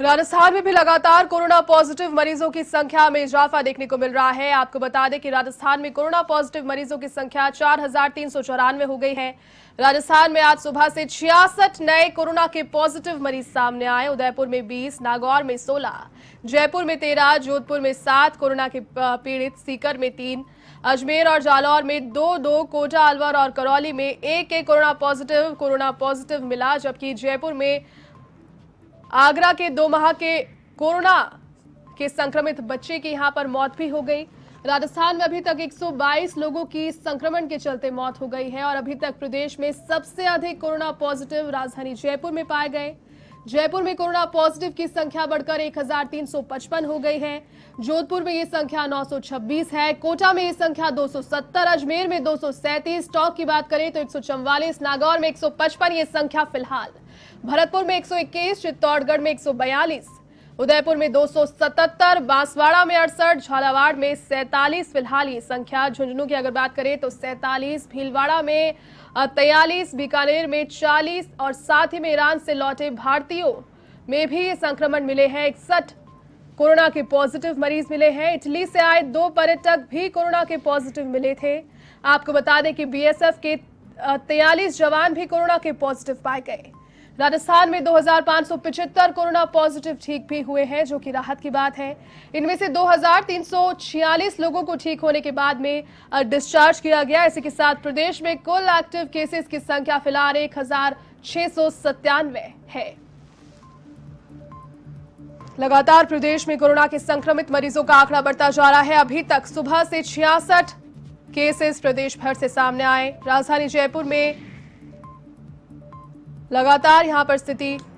राजस्थान में भी लगातार कोरोना पॉजिटिव मरीजों की संख्या में इजाफा देखने को मिल रहा है आपको बता दें कि राजस्थान में कोरोना पॉजिटिव मरीजों की संख्या चार हो गई है राजस्थान में आज सुबह से छियासठ नए कोरोना के पॉजिटिव मरीज सामने आए उदयपुर में 20, नागौर में 16, जयपुर में 13, जोधपुर में 7 कोरोना के पीड़ित सीकर में 3, अजमेर और जालौर में दो दो कोटा अलवर और करौली में एक एक कोरोना पॉजिटिव कोरोना पॉजिटिव मिला जबकि जयपुर में आगरा के दो माह के कोरोना के संक्रमित बच्चे की यहां पर मौत भी हो गई राजस्थान में अभी तक 122 लोगों की संक्रमण के चलते मौत हो गई है और अभी तक प्रदेश में सबसे अधिक कोरोना पॉजिटिव राजधानी जयपुर में पाए गए जयपुर में कोरोना पॉजिटिव की संख्या बढ़कर 1355 हो गई है जोधपुर में ये संख्या 926 है कोटा में ये संख्या 270 अजमेर में 237 टॉक की बात करें तो एक नागौर में 155 ये संख्या फिलहाल भरतपुर में 121, चित्तौड़गढ़ में 142, उदयपुर में 277, बांसवाड़ा में अड़सठ झालावाड़ में 47 फिलहाल ये संख्या झुंझुनू की अगर बात करें तो 47, भीलवाड़ा में तयालीस बीकानेर में 40 और साथ ही में ईरान से लौटे भारतीयों में भी ये संक्रमण मिले हैं इकसठ कोरोना के पॉजिटिव मरीज मिले हैं इटली से आए दो पर्यटक भी कोरोना के पॉजिटिव मिले थे आपको बता दें कि बीएसएफ के तयालीस जवान भी कोरोना के पॉजिटिव पाए गए राजस्थान में 2,575 कोरोना पॉजिटिव ठीक भी हुए हैं जो कि राहत की बात है इनमें से 2,346 लोगों को ठीक होने के बाद में डिस्चार्ज किया गया इसी के साथ प्रदेश में कुल एक्टिव केसेस की संख्या फिलहाल एक है लगातार प्रदेश में कोरोना के संक्रमित मरीजों का आंकड़ा बढ़ता जा रहा है अभी तक सुबह से छियासठ केसेस प्रदेश भर से सामने आए राजधानी जयपुर में लगातार यहाँ पर स्थिति